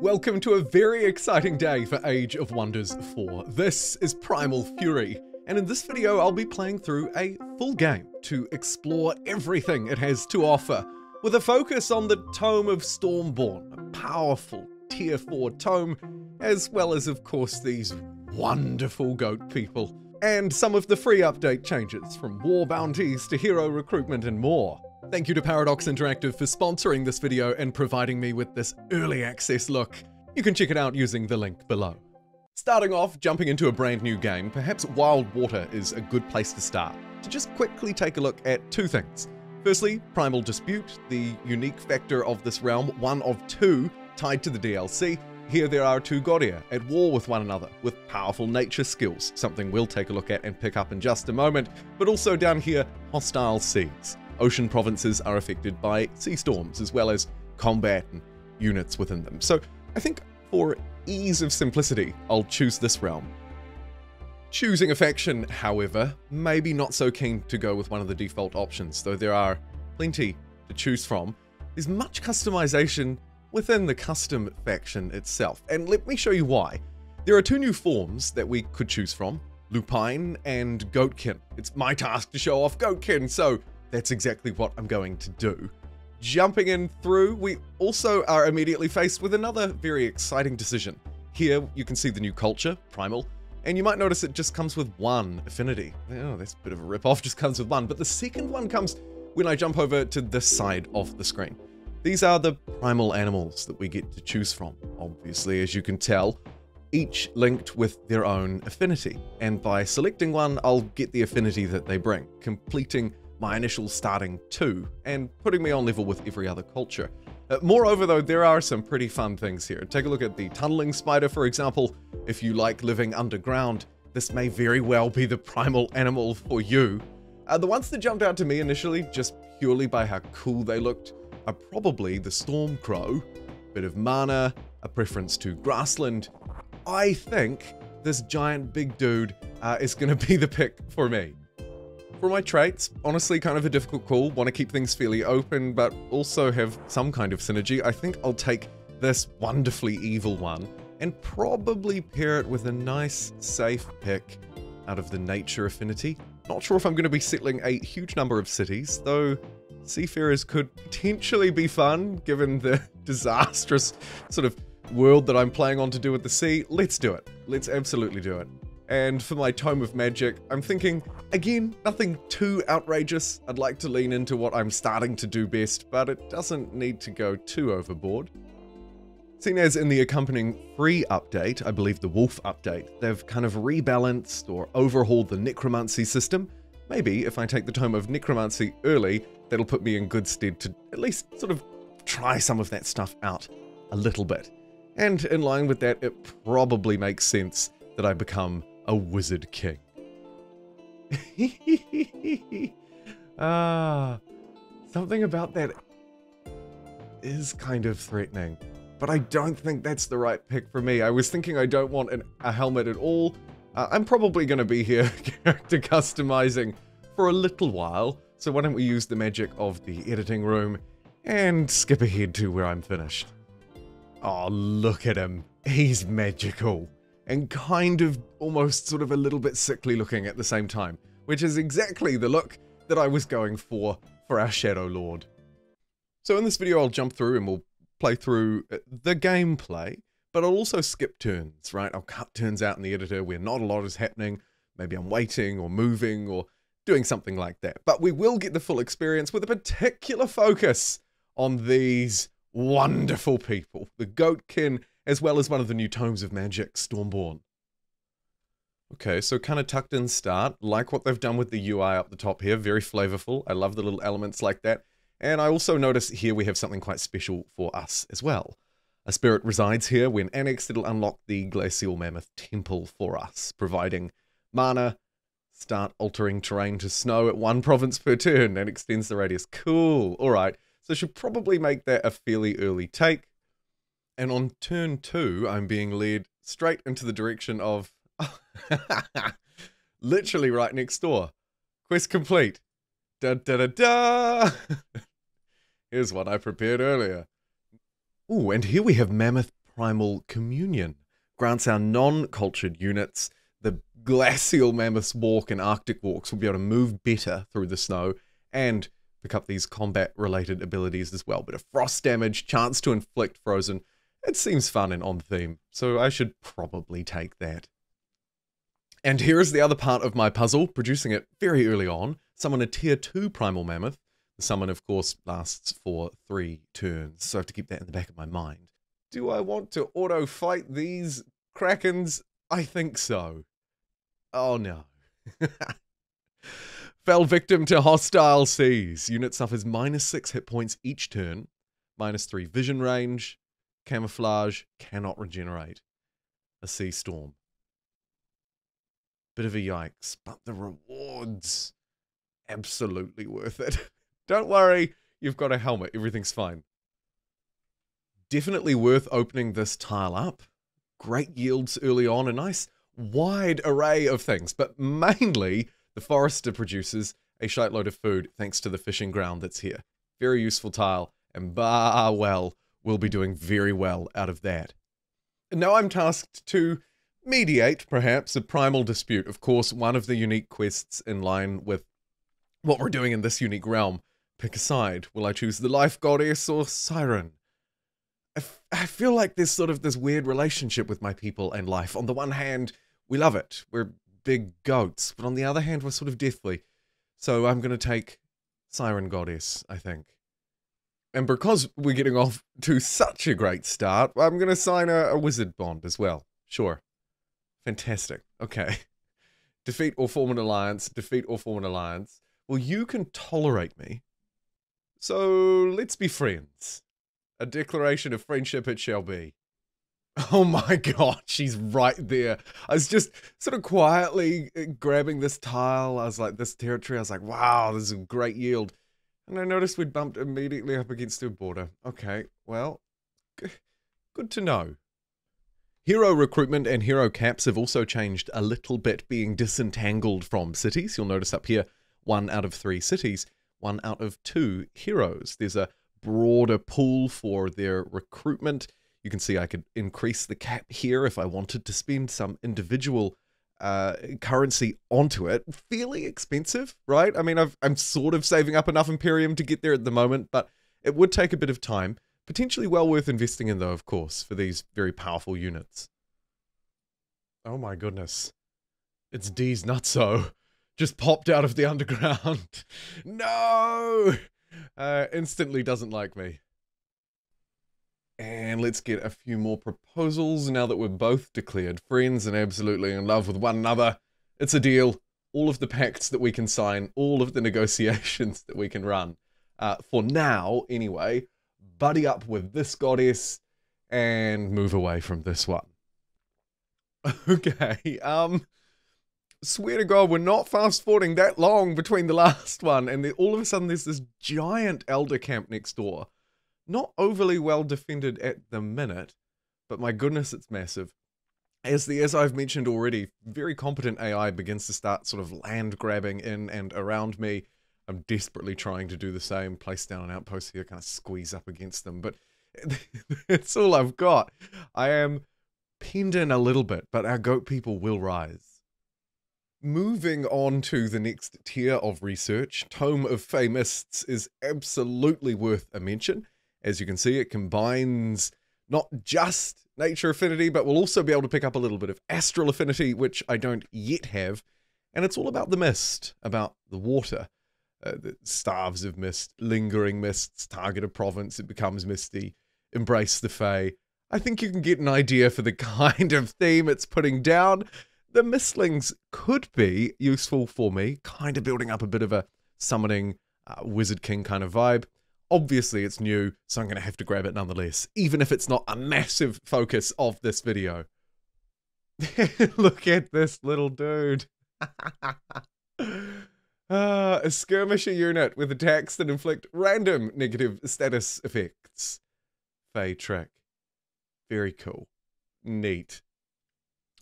Welcome to a very exciting day for Age of Wonders 4. This is Primal Fury, and in this video I'll be playing through a full game to explore everything it has to offer, with a focus on the Tome of Stormborn, a powerful Tier 4 tome, as well as of course these wonderful goat people, and some of the free update changes from war bounties to hero recruitment and more. Thank you to Paradox Interactive for sponsoring this video and providing me with this early access look. You can check it out using the link below. Starting off, jumping into a brand new game, perhaps Wild Water is a good place to start, to just quickly take a look at two things. Firstly, Primal Dispute, the unique factor of this realm, one of two, tied to the DLC. Here there are two Godia at war with one another, with powerful nature skills, something we'll take a look at and pick up in just a moment, but also down here, hostile seas ocean provinces are affected by sea storms, as well as combat and units within them. So I think for ease of simplicity, I'll choose this realm. Choosing a faction, however, maybe not so keen to go with one of the default options, though there are plenty to choose from. There's much customization within the custom faction itself, and let me show you why. There are two new forms that we could choose from, Lupine and Goatkin. It's my task to show off Goatkin, so that's exactly what I'm going to do. Jumping in through, we also are immediately faced with another very exciting decision. Here, you can see the new culture, Primal, and you might notice it just comes with one affinity. Oh, that's a bit of a rip-off, just comes with one. But the second one comes when I jump over to this side of the screen. These are the primal animals that we get to choose from, obviously, as you can tell, each linked with their own affinity. And by selecting one, I'll get the affinity that they bring, completing my initial starting two, and putting me on level with every other culture. Uh, moreover, though, there are some pretty fun things here. Take a look at the tunneling spider, for example. If you like living underground, this may very well be the primal animal for you. Uh, the ones that jumped out to me initially, just purely by how cool they looked, are probably the storm crow, a bit of mana, a preference to grassland. I think this giant big dude uh, is going to be the pick for me. For my traits, honestly kind of a difficult call, want to keep things fairly open, but also have some kind of synergy. I think I'll take this wonderfully evil one and probably pair it with a nice safe pick out of the nature affinity. Not sure if I'm going to be settling a huge number of cities, though seafarers could potentially be fun given the disastrous sort of world that I'm playing on to do with the sea. Let's do it. Let's absolutely do it. And for my Tome of Magic, I'm thinking, again, nothing too outrageous. I'd like to lean into what I'm starting to do best, but it doesn't need to go too overboard. Seen as in the accompanying free update, I believe the Wolf update, they've kind of rebalanced or overhauled the Necromancy system. Maybe if I take the Tome of Necromancy early, that'll put me in good stead to at least sort of try some of that stuff out a little bit. And in line with that, it probably makes sense that I become a wizard king. ah, something about that is kind of threatening, but I don't think that's the right pick for me. I was thinking I don't want an, a helmet at all. Uh, I'm probably going to be here character customizing for a little while, so why don't we use the magic of the editing room and skip ahead to where I'm finished. Oh, look at him. He's magical and kind of almost sort of a little bit sickly looking at the same time, which is exactly the look that I was going for for our Shadow Lord. So in this video I'll jump through and we'll play through uh, the gameplay, but I'll also skip turns, right? I'll cut turns out in the editor where not a lot is happening. Maybe I'm waiting or moving or doing something like that. But we will get the full experience with a particular focus on these wonderful people, the Goatkin as well as one of the new tomes of magic, Stormborn. Okay, so kind of tucked in start, like what they've done with the UI up the top here, very flavorful. I love the little elements like that. And I also notice here we have something quite special for us as well. A spirit resides here. When annexed, it'll unlock the Glacial Mammoth Temple for us, providing mana, start altering terrain to snow at one province per turn, and extends the radius. Cool, all right. So should probably make that a fairly early take. And on turn two, I'm being led straight into the direction of literally right next door. Quest complete. Da da da da. Here's what I prepared earlier. Oh, and here we have Mammoth Primal Communion. Grants our non cultured units, the glacial mammoths walk and arctic walks will be able to move better through the snow and pick up these combat related abilities as well. Bit of frost damage, chance to inflict frozen, it seems fun and on theme, so I should probably take that. And here is the other part of my puzzle, producing it very early on. Summon a tier 2 Primal Mammoth. The summon, of course, lasts for 3 turns, so I have to keep that in the back of my mind. Do I want to auto-fight these Krakens? I think so. Oh no. Fell victim to hostile seas. Unit suffers minus 6 hit points each turn, minus 3 vision range, Camouflage cannot regenerate a sea storm. Bit of a yikes, but the rewards absolutely worth it. Don't worry, you've got a helmet, everything's fine. Definitely worth opening this tile up. Great yields early on, a nice wide array of things, but mainly the forester produces a shitload of food thanks to the fishing ground that's here. Very useful tile, and bah well will be doing very well out of that. And now I'm tasked to mediate, perhaps, a primal dispute. Of course, one of the unique quests in line with what we're doing in this unique realm. Pick a side. Will I choose the life goddess or siren? I feel like there's sort of this weird relationship with my people and life. On the one hand, we love it. We're big goats. But on the other hand, we're sort of deathly. So I'm going to take Siren Goddess, I think. And because we're getting off to such a great start, I'm going to sign a, a, wizard bond as well. Sure. Fantastic. Okay. Defeat or form an alliance. Defeat or form an alliance. Well, you can tolerate me. So let's be friends. A declaration of friendship it shall be. Oh my god, she's right there. I was just sort of quietly eh, grabbing this tile. I was like, this territory. I was like, wow, this is a great yield. And I noticed we'd bumped immediately up against a border. Okay, well, good to know. Hero recruitment and hero caps have also changed a little bit, being disentangled from cities. You'll notice up here, one out of three cities, one out of two heroes. There's a broader pool for their recruitment. You can see I could increase the cap here if I wanted to spend some individual uh, currency onto it, fairly expensive, right? I mean, I've, I'm sort of saving up enough Imperium to get there at the moment, but it would take a bit of time. Potentially well worth investing in, though, of course, for these very powerful units. Oh my goodness. It's D's Nutso. Just popped out of the underground. no! Uh, instantly doesn't like me. And let's get a few more proposals now that we're both declared friends and absolutely in love with one another. It's a deal. All of the pacts that we can sign, all of the negotiations that we can run. Uh, for now, anyway, buddy up with this goddess and move away from this one. Okay, um, swear to God, we're not fast forwarding that long between the last one, and then all of a sudden there's this giant elder camp next door. Not overly well defended at the minute, but my goodness, it's massive. As the as I've mentioned already, very competent AI begins to start sort of land grabbing in and around me. I'm desperately trying to do the same, place down an outpost here, kind of squeeze up against them, but it's all I've got. I am pinned in a little bit, but our goat people will rise. Moving on to the next tier of research, Tome of Famists is absolutely worth a mention. As you can see, it combines not just nature affinity, but we'll also be able to pick up a little bit of astral affinity, which I don't yet have. And it's all about the mist, about the water, uh, the starves of mist, lingering mists, target of province, it becomes misty, embrace the fay. I think you can get an idea for the kind of theme it's putting down. The mistlings could be useful for me, kind of building up a bit of a summoning uh, Wizard King kind of vibe. Obviously it's new, so I'm going to have to grab it nonetheless, even if it's not a massive focus of this video. Look at this little dude. uh, a skirmisher unit with attacks that inflict random negative status effects. Fey Very cool. Neat.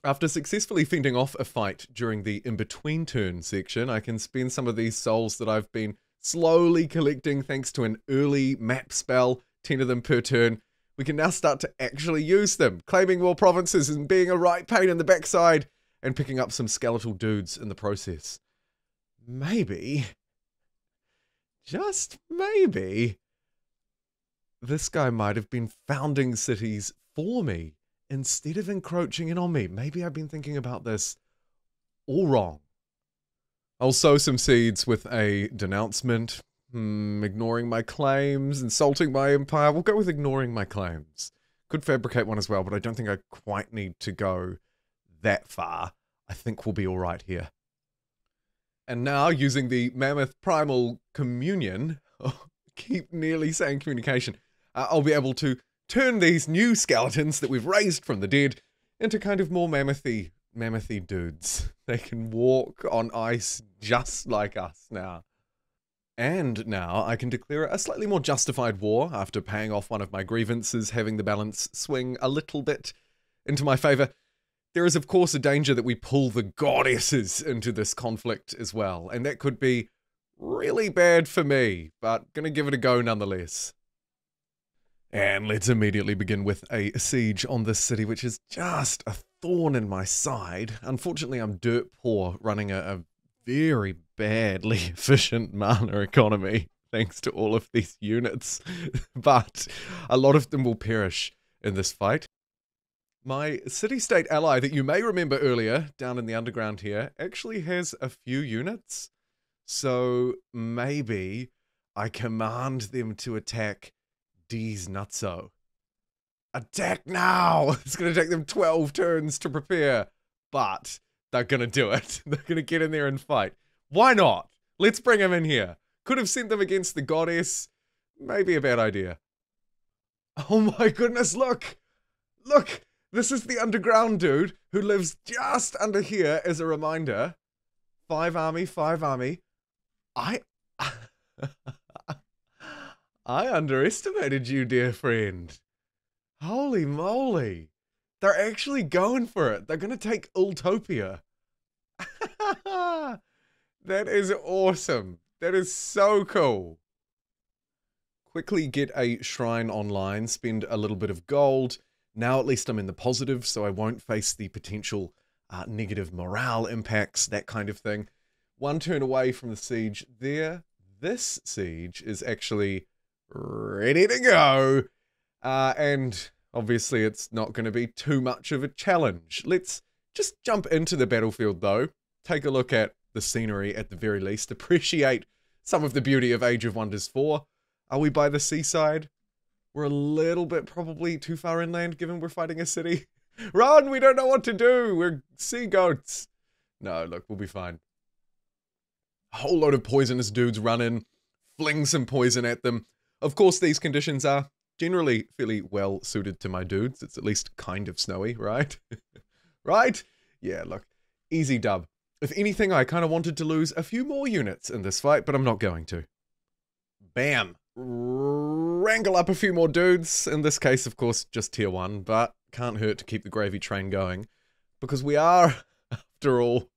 After successfully fending off a fight during the in-between turn section, I can spend some of these souls that I've been slowly collecting thanks to an early map spell, 10 of them per turn. We can now start to actually use them, claiming more provinces and being a right pain in the backside, and picking up some skeletal dudes in the process. Maybe, just maybe, this guy might have been founding cities for me instead of encroaching in on me. Maybe I've been thinking about this all wrong. I'll sow some seeds with a denouncement, hmm, ignoring my claims, insulting my empire. We'll go with ignoring my claims. Could fabricate one as well, but I don't think I quite need to go that far. I think we'll be all right here. And now, using the Mammoth Primal Communion, oh, keep nearly saying communication, uh, I'll be able to turn these new skeletons that we've raised from the dead into kind of more mammothy mammothy dudes. They can walk on ice just like us now. And now I can declare a slightly more justified war after paying off one of my grievances, having the balance swing a little bit into my favour. There is, of course, a danger that we pull the goddesses into this conflict as well, and that could be really bad for me, but gonna give it a go nonetheless. And let's immediately begin with a siege on this city, which is just a thorn in my side. Unfortunately, I'm dirt poor running a, a very badly efficient mana economy, thanks to all of these units. but a lot of them will perish in this fight. My city state ally that you may remember earlier, down in the underground here, actually has a few units. So maybe I command them to attack D's not so. Attack now! It's going to take them 12 turns to prepare. But they're going to do it. They're going to get in there and fight. Why not? Let's bring them in here. Could have sent them against the goddess. Maybe a bad idea. Oh my goodness, look! Look! This is the underground dude who lives just under here as a reminder. Five army, five army. I... I underestimated you, dear friend. Holy moly. They're actually going for it. They're going to take Ultopia. that is awesome. That is so cool. Quickly get a shrine online, spend a little bit of gold. Now at least I'm in the positive, so I won't face the potential uh, negative morale impacts, that kind of thing. One turn away from the siege there. This siege is actually ready to go. Uh, and obviously, it's not going to be too much of a challenge. Let's just jump into the battlefield, though. Take a look at the scenery at the very least. Appreciate some of the beauty of Age of Wonders 4. Are we by the seaside? We're a little bit probably too far inland given we're fighting a city. Run! We don't know what to do! We're sea goats! No, look, we'll be fine. A whole load of poisonous dudes run in, fling some poison at them, of course, these conditions are generally fairly well suited to my dudes. It's at least kind of snowy, right? right? Yeah, look, easy dub. If anything, I kind of wanted to lose a few more units in this fight, but I'm not going to. Bam. Wrangle up a few more dudes. In this case, of course, just tier one, but can't hurt to keep the gravy train going. Because we are, after all,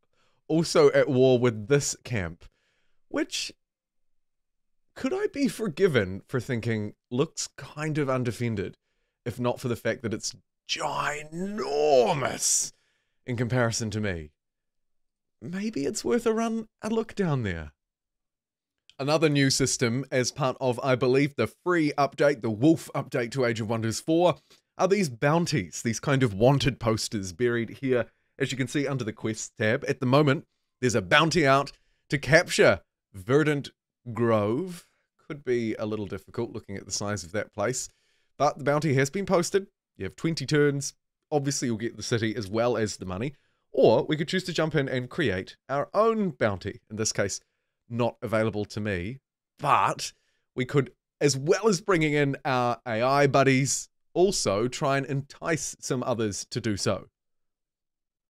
also at war with this camp, which could I be forgiven for thinking looks kind of undefended, if not for the fact that it's ginormous in comparison to me? Maybe it's worth a run, a look down there. Another new system, as part of, I believe, the free update, the Wolf update to Age of Wonders 4, are these bounties, these kind of wanted posters buried here, as you can see under the Quest tab. At the moment, there's a bounty out to capture verdant Grove. Could be a little difficult looking at the size of that place. But the bounty has been posted. You have 20 turns. Obviously, you'll get the city as well as the money. Or we could choose to jump in and create our own bounty. In this case, not available to me. But we could, as well as bringing in our AI buddies, also try and entice some others to do so.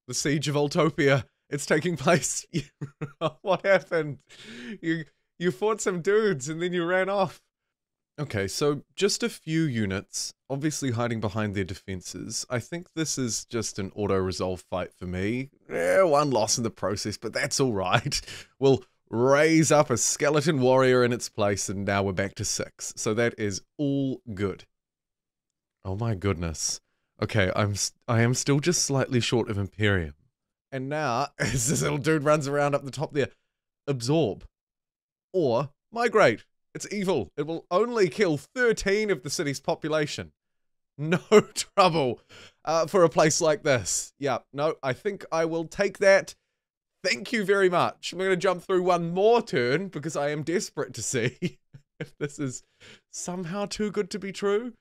The siege of Altopia. It's taking place. what happened? You you fought some dudes and then you ran off. Okay, so just a few units, obviously hiding behind their defenses. I think this is just an auto-resolve fight for me. Eh, one loss in the process, but that's alright. We'll raise up a skeleton warrior in its place, and now we're back to six. So that is all good. Oh my goodness. Okay, I'm I am still just slightly short of Imperium. And now, as this little dude runs around up the top there, absorb or migrate. It's evil. It will only kill 13 of the city's population. No trouble uh, for a place like this. Yeah, no, I think I will take that. Thank you very much. I'm going to jump through one more turn because I am desperate to see if this is somehow too good to be true.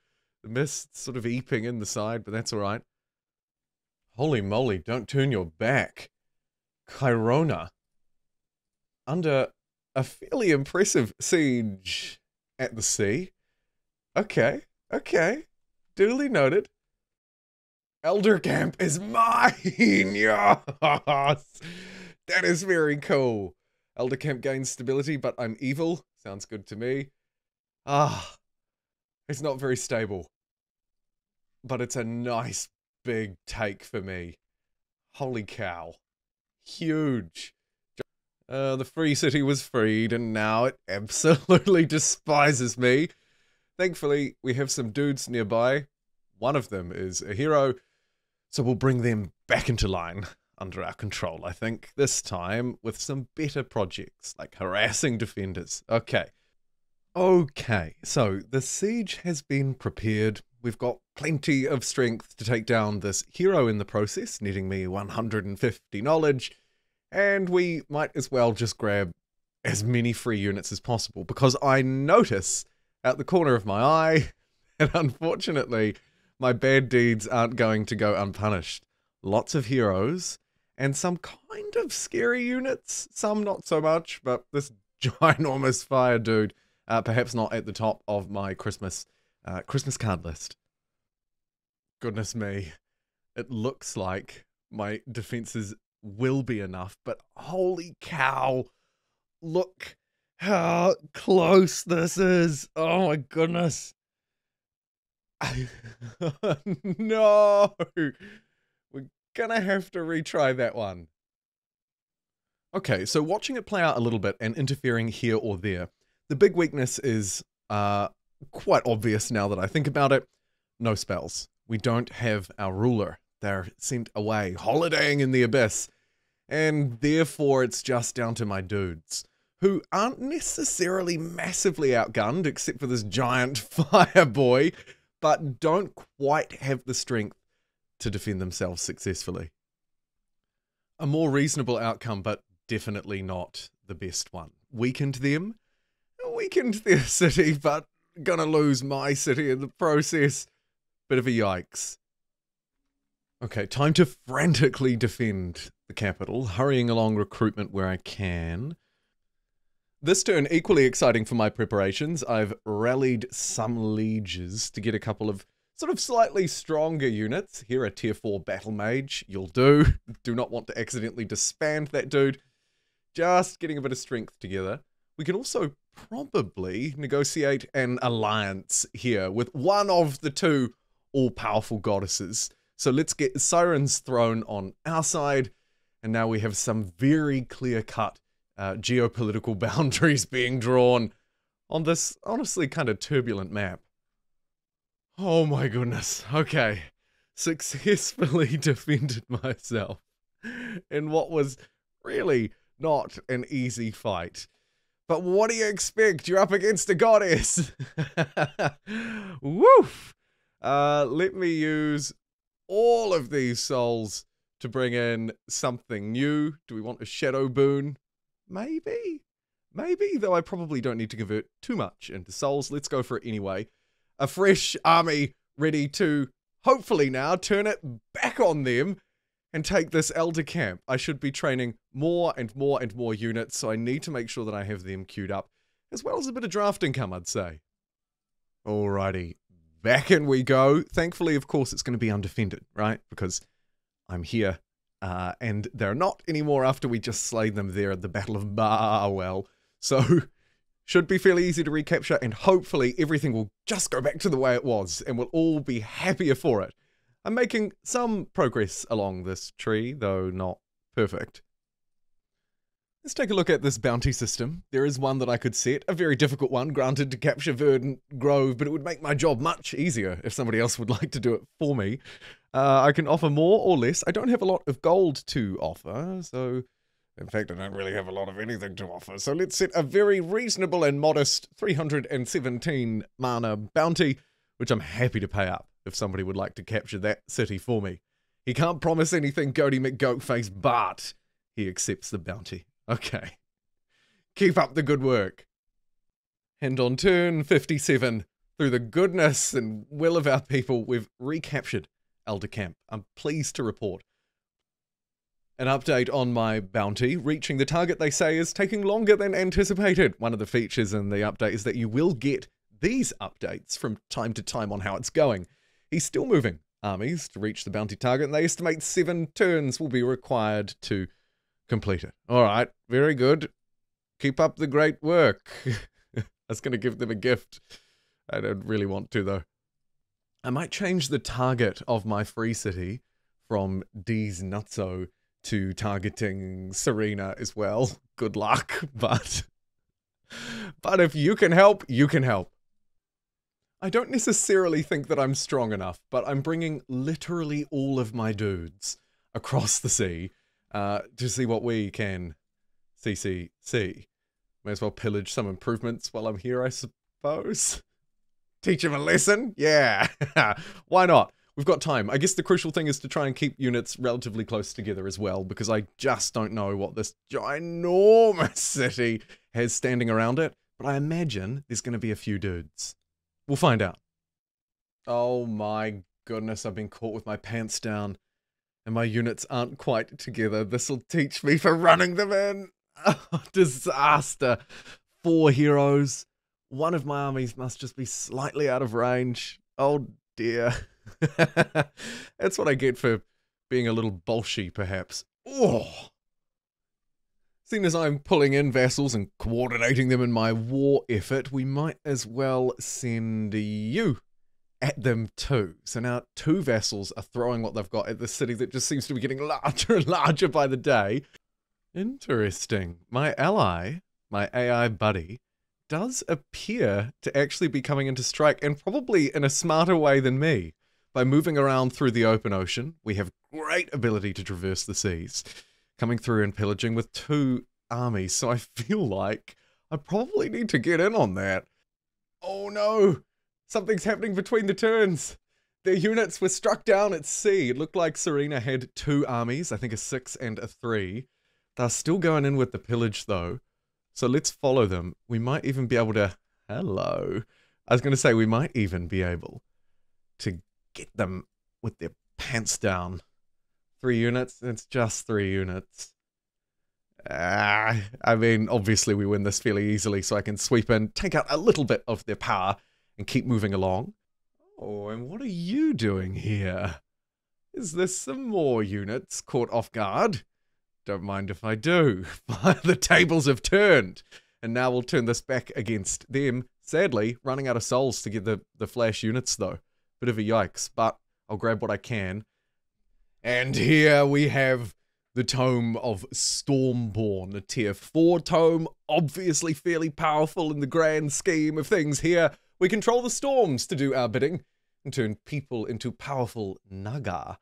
The mist sort of eeping in the side, but that's all right. Holy moly, don't turn your back. Chirona. Under a fairly impressive siege at the sea. Okay, okay. Duly noted. Elder Camp is mine! Yes! That is very cool. Elder Camp gains stability, but I'm evil. Sounds good to me. Ah, it's not very stable. But it's a nice big take for me. Holy cow. Huge. Uh, the free city was freed, and now it absolutely despises me. Thankfully, we have some dudes nearby. One of them is a hero, so we'll bring them back into line under our control, I think, this time with some better projects, like harassing defenders. Okay. Okay, so the siege has been prepared. We've got plenty of strength to take down this hero in the process, netting me 150 knowledge and we might as well just grab as many free units as possible because I notice at the corner of my eye, and unfortunately, my bad deeds aren't going to go unpunished. Lots of heroes and some kind of scary units, some not so much, but this ginormous fire dude, uh, perhaps not at the top of my Christmas uh, Christmas card list. Goodness me, it looks like my defenses will be enough. But holy cow, look how close this is. Oh my goodness. no. We're gonna have to retry that one. Okay, so watching it play out a little bit and interfering here or there, the big weakness is uh, quite obvious now that I think about it. No spells. We don't have our ruler. They're sent away, holidaying in the abyss and therefore it's just down to my dudes who aren't necessarily massively outgunned except for this giant fire boy, but don't quite have the strength to defend themselves successfully. A more reasonable outcome, but definitely not the best one. Weakened them, weakened their city, but gonna lose my city in the process. Bit of a yikes. Okay, time to frantically defend the capital, hurrying along recruitment where I can. This turn equally exciting for my preparations. I've rallied some lieges to get a couple of sort of slightly stronger units. Here a tier 4 battle mage, you'll do. Do not want to accidentally disband that dude. Just getting a bit of strength together. We can also probably negotiate an alliance here with one of the two all-powerful goddesses. So let's get Siren's throne on our side and now we have some very clear-cut uh, geopolitical boundaries being drawn on this honestly kind of turbulent map. Oh my goodness. Okay. Successfully defended myself in what was really not an easy fight. But what do you expect? You're up against a goddess. Woof. Uh, let me use all of these souls to bring in something new. Do we want a shadow boon? Maybe. Maybe, though I probably don't need to convert too much into souls. Let's go for it anyway. A fresh army ready to hopefully now turn it back on them and take this elder camp. I should be training more and more and more units, so I need to make sure that I have them queued up, as well as a bit of draft income, I'd say. Alrighty, back in we go. Thankfully, of course, it's going to be undefended, right? Because I'm here. Uh, and they're not anymore after we just slayed them there at the Battle of Barwell. So, should be fairly easy to recapture, and hopefully everything will just go back to the way it was, and we'll all be happier for it. I'm making some progress along this tree, though not perfect. Let's take a look at this bounty system. There is one that I could set, a very difficult one, granted, to capture Verdant Grove, but it would make my job much easier if somebody else would like to do it for me. Uh, I can offer more or less. I don't have a lot of gold to offer, so... In fact, I don't really have a lot of anything to offer, so let's set a very reasonable and modest 317 mana bounty, which I'm happy to pay up if somebody would like to capture that city for me. He can't promise anything, Goaty McGoatface, but he accepts the bounty. Okay. Keep up the good work. And on turn 57, through the goodness and will of our people, we've recaptured Eldercamp. I'm pleased to report. An update on my bounty. Reaching the target, they say, is taking longer than anticipated. One of the features in the update is that you will get these updates from time to time on how it's going. He's still moving armies to reach the bounty target, and they estimate seven turns will be required to complete it. All right, very good. Keep up the great work. I was going to give them a gift. I don't really want to, though. I might change the target of my free city from D's Nutso to targeting Serena as well. Good luck, but but if you can help, you can help. I don't necessarily think that I'm strong enough, but I'm bringing literally all of my dudes across the sea uh, to see what we can CCC. May as well pillage some improvements while I'm here, I suppose. Teach him a lesson? Yeah. Why not? We've got time. I guess the crucial thing is to try and keep units relatively close together as well, because I just don't know what this ginormous city has standing around it, but I imagine there's going to be a few dudes. We'll find out. Oh my goodness, I've been caught with my pants down, and my units aren't quite together. This'll teach me for running them in. Oh, disaster. Four heroes, one of my armies must just be slightly out of range. Oh dear. That's what I get for being a little bolshy, perhaps. Oh! Seeing as I'm pulling in vessels and coordinating them in my war effort, we might as well send you at them too. So now two vessels are throwing what they've got at the city that just seems to be getting larger and larger by the day. Interesting. My ally, my AI buddy, does appear to actually be coming into strike, and probably in a smarter way than me. By moving around through the open ocean, we have great ability to traverse the seas, coming through and pillaging with two armies, so I feel like I probably need to get in on that. Oh no! Something's happening between the turns! Their units were struck down at sea. It looked like Serena had two armies, I think a six and a three. They're still going in with the pillage though. So let's follow them. We might even be able to... Hello. I was going to say we might even be able to get them with their pants down. Three units? It's just three units. Ah, I mean, obviously we win this fairly easily, so I can sweep in, take out a little bit of their power, and keep moving along. Oh, and what are you doing here? Is this some more units caught off guard? Don't mind if I do. the tables have turned. And now we'll turn this back against them. Sadly, running out of souls to get the, the flash units though. Bit of a yikes, but I'll grab what I can. And here we have the tome of Stormborn, a tier 4 tome, obviously fairly powerful in the grand scheme of things here. We control the storms to do our bidding and turn people into powerful Naga.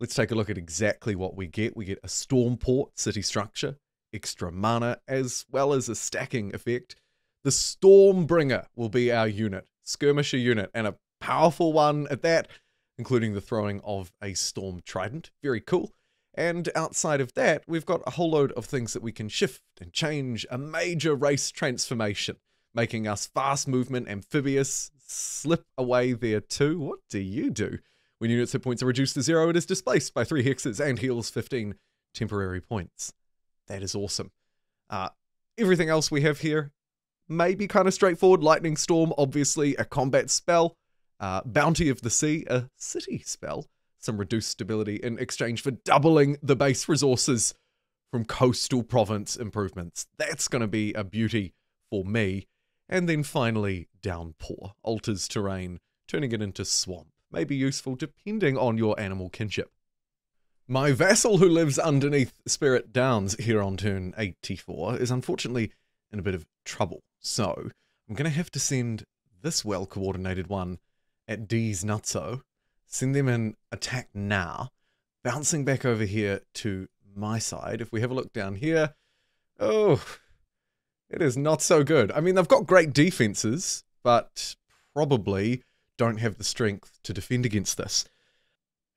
Let's take a look at exactly what we get. We get a storm port city structure, extra mana, as well as a stacking effect. The Stormbringer will be our unit, skirmisher unit, and a powerful one at that, including the throwing of a storm trident. Very cool. And outside of that, we've got a whole load of things that we can shift and change, a major race transformation, making us fast movement, amphibious, slip away there too. What do you do? When units' hit points are reduced to zero, it is displaced by three hexes and heals 15 temporary points. That is awesome. Uh, everything else we have here may be kind of straightforward. Lightning Storm, obviously a combat spell. Uh, Bounty of the Sea, a city spell. Some reduced stability in exchange for doubling the base resources from coastal province improvements. That's going to be a beauty for me. And then finally, Downpour alters terrain, turning it into swamp may be useful depending on your animal kinship. My vassal who lives underneath Spirit Downs here on turn 84 is unfortunately in a bit of trouble, so I'm going to have to send this well-coordinated one at D's Nutso, send them an attack now, bouncing back over here to my side. If we have a look down here, oh, it is not so good. I mean, they've got great defenses, but probably don't have the strength to defend against this.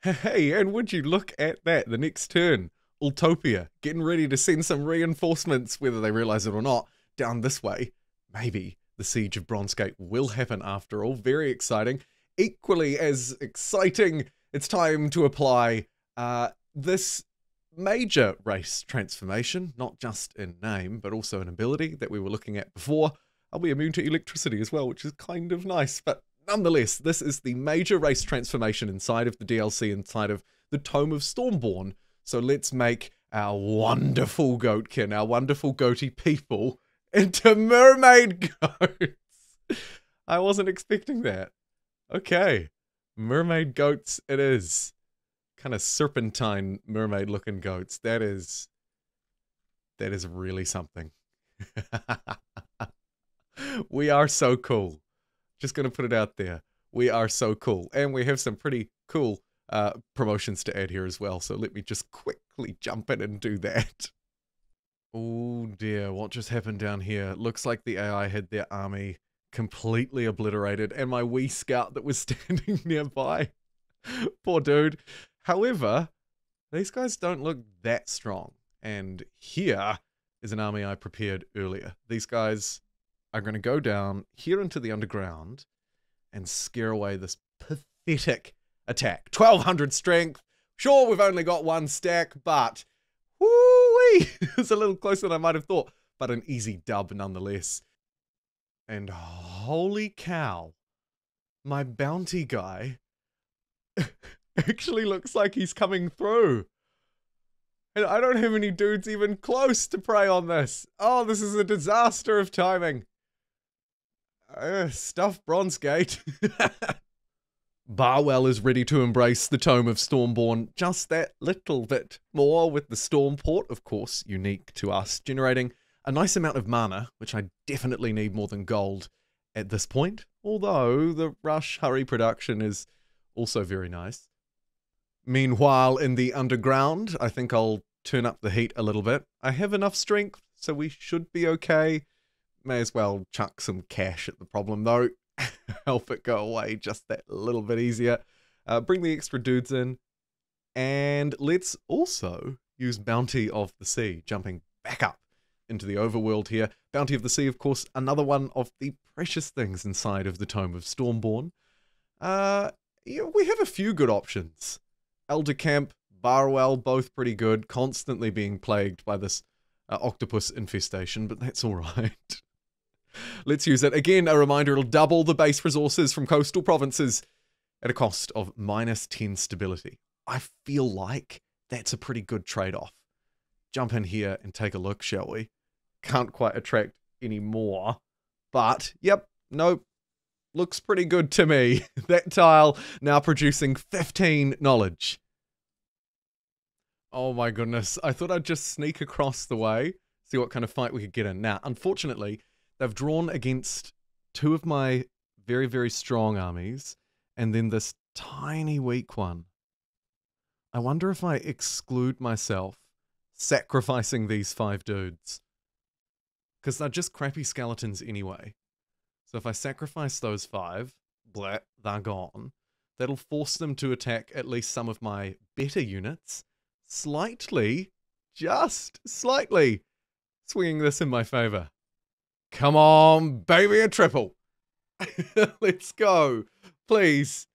Hey, and would you look at that? The next turn, Utopia getting ready to send some reinforcements, whether they realize it or not, down this way. Maybe the siege of Bronsgate will happen after all. Very exciting. Equally as exciting, it's time to apply uh, this major race transformation, not just in name, but also in ability that we were looking at before. I'll be immune to electricity as well, which is kind of nice, but nonetheless, this is the major race transformation inside of the DLC, inside of the Tome of Stormborn. So let's make our wonderful goatkin, our wonderful goaty people, into mermaid goats. I wasn't expecting that. Okay. Mermaid goats it is. Kind of serpentine mermaid looking goats. That is that is really something. we are so cool. Just going to put it out there. We are so cool. And we have some pretty cool uh, promotions to add here as well. So let me just quickly jump in and do that. Oh dear, what just happened down here? Looks like the AI had their army completely obliterated and my wee scout that was standing nearby. Poor dude. However, these guys don't look that strong. And here is an army I prepared earlier. These guys are going to go down here into the underground and scare away this pathetic attack. 1200 strength. Sure, we've only got one stack, but woo-wee, it's a little closer than I might have thought, but an easy dub nonetheless. And holy cow, my bounty guy actually looks like he's coming through. And I don't have any dudes even close to prey on this. Oh, this is a disaster of timing. Uh, stuff Bronsgate. Barwell is ready to embrace the tome of Stormborn just that little bit more, with the Stormport, of course, unique to us, generating a nice amount of mana, which I definitely need more than gold at this point, although the Rush Hurry production is also very nice. Meanwhile, in the underground, I think I'll turn up the heat a little bit. I have enough strength, so we should be okay. May as well chuck some cash at the problem though. Help it go away just that little bit easier. Uh, bring the extra dudes in. And let's also use Bounty of the Sea, jumping back up into the overworld here. Bounty of the Sea, of course, another one of the precious things inside of the Tome of Stormborn. Uh, we have a few good options. Elder Camp, Barwell, both pretty good, constantly being plagued by this uh, octopus infestation, but that's alright. Let's use it. Again, a reminder, it'll double the base resources from coastal provinces at a cost of minus 10 stability. I feel like that's a pretty good trade-off. Jump in here and take a look, shall we? Can't quite attract any more, but yep, nope. Looks pretty good to me. that tile now producing 15 knowledge. Oh my goodness. I thought I'd just sneak across the way, see what kind of fight we could get in. Now, unfortunately, they've drawn against two of my very, very strong armies, and then this tiny weak one. I wonder if I exclude myself sacrificing these five dudes. Because they're just crappy skeletons anyway. So if I sacrifice those five, blah, they're gone. That'll force them to attack at least some of my better units. Slightly, just slightly, swinging this in my favor. Come on, baby, a triple. Let's go. Please.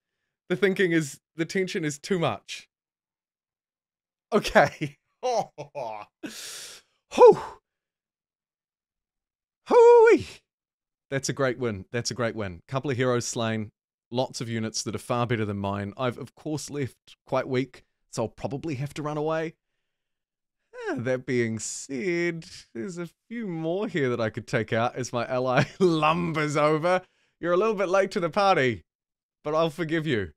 The thinking is, the tension is too much. Okay. Oh. Whew. That's a great win. That's a great win. Couple of heroes slain. Lots of units that are far better than mine. I've, of course, left quite weak, so I'll probably have to run away that being said, there's a few more here that I could take out as my ally lumbers over. You're a little bit late to the party, but I'll forgive you.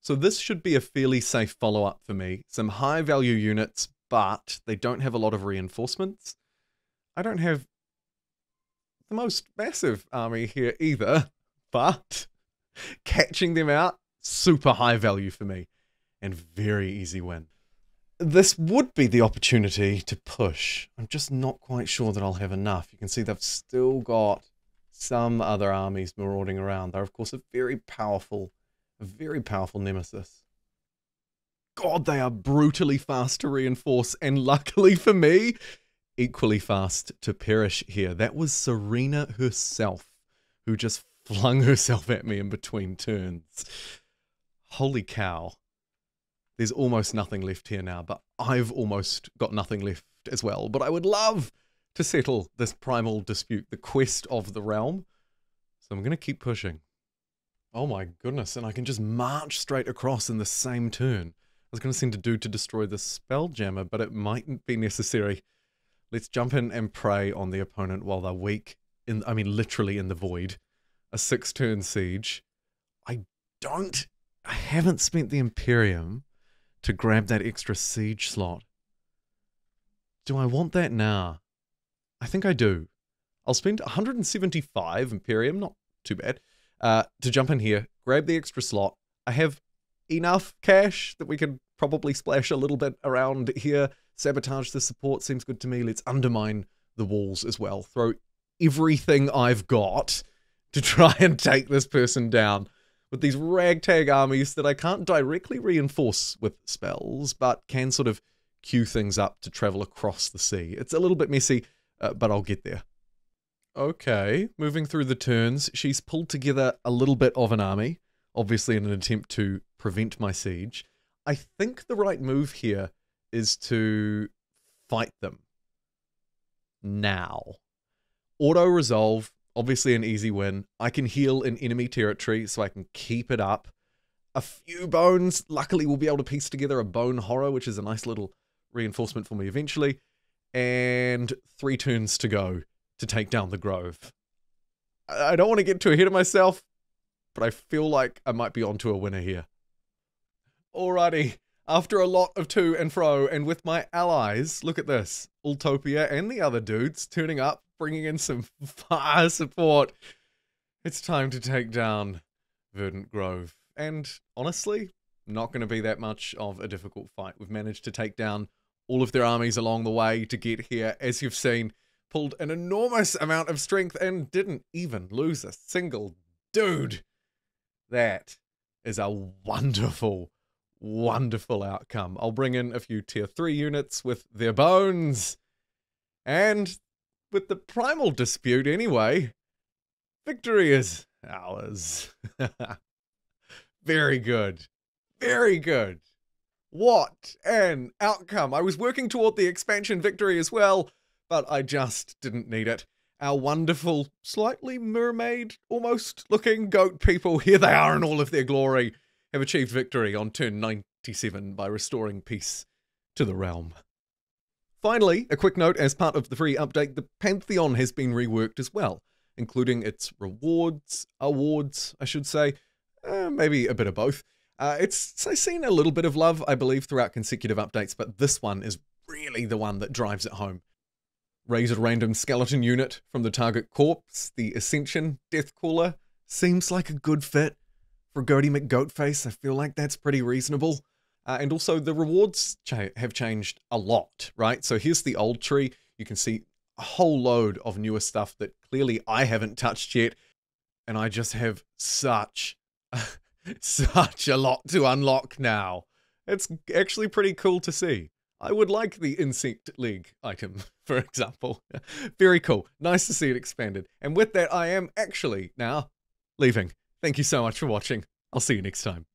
So this should be a fairly safe follow-up for me. Some high-value units, but they don't have a lot of reinforcements. I don't have the most massive army here either, but catching them out, super high value for me and very easy win this would be the opportunity to push. I'm just not quite sure that I'll have enough. You can see they've still got some other armies marauding around. They're, of course, a very powerful, a very powerful nemesis. God, they are brutally fast to reinforce, and luckily for me, equally fast to perish here. That was Serena herself, who just flung herself at me in between turns. Holy cow there's almost nothing left here now, but I've almost got nothing left as well. But I would love to settle this primal dispute, the quest of the realm. So I'm going to keep pushing. Oh my goodness, and I can just march straight across in the same turn. I was going to send a dude to destroy the Spelljammer, but it mightn't be necessary. Let's jump in and prey on the opponent while they're weak. In, I mean, literally in the void. A six-turn siege. I don't... I haven't spent the Imperium to grab that extra siege slot. Do I want that now? I think I do. I'll spend 175 Imperium, not too bad, uh, to jump in here, grab the extra slot. I have enough cash that we can probably splash a little bit around here. Sabotage the support seems good to me. Let's undermine the walls as well. Throw everything I've got to try and take this person down with these ragtag armies that I can't directly reinforce with spells, but can sort of queue things up to travel across the sea. It's a little bit messy, uh, but I'll get there. Okay, moving through the turns, she's pulled together a little bit of an army, obviously in an attempt to prevent my siege. I think the right move here is to fight them. Now. Auto-resolve Obviously, an easy win. I can heal in enemy territory, so I can keep it up. A few bones. Luckily, we'll be able to piece together a bone horror, which is a nice little reinforcement for me eventually. And three turns to go to take down the grove. I don't want to get too ahead of myself, but I feel like I might be onto a winner here. Alrighty, after a lot of to and fro, and with my allies, look at this, Ultopia and the other dudes turning up bringing in some fire support. It's time to take down Verdant Grove. And honestly, not going to be that much of a difficult fight. We've managed to take down all of their armies along the way to get here. As you've seen, pulled an enormous amount of strength and didn't even lose a single dude. That is a wonderful, wonderful outcome. I'll bring in a few tier 3 units with their bones. And but the primal dispute anyway. Victory is ours. Very good. Very good. What an outcome. I was working toward the expansion victory as well, but I just didn't need it. Our wonderful, slightly mermaid almost looking goat people, here they are in all of their glory, have achieved victory on turn 97 by restoring peace to the realm. Finally, a quick note as part of the free update, the Pantheon has been reworked as well, including its rewards, awards, I should say, uh, maybe a bit of both. Uh, it's, seen a little bit of love, I believe, throughout consecutive updates, but this one is really the one that drives it home. Raise a random skeleton unit from the target corpse, the Ascension Deathcaller, seems like a good fit. For Goaty McGoatface, I feel like that's pretty reasonable. Uh, and also the rewards cha have changed a lot, right? So here's the old tree. You can see a whole load of newer stuff that clearly I haven't touched yet. And I just have such, such a lot to unlock now. It's actually pretty cool to see. I would like the Insect League item, for example. Very cool. Nice to see it expanded. And with that, I am actually now leaving. Thank you so much for watching. I'll see you next time.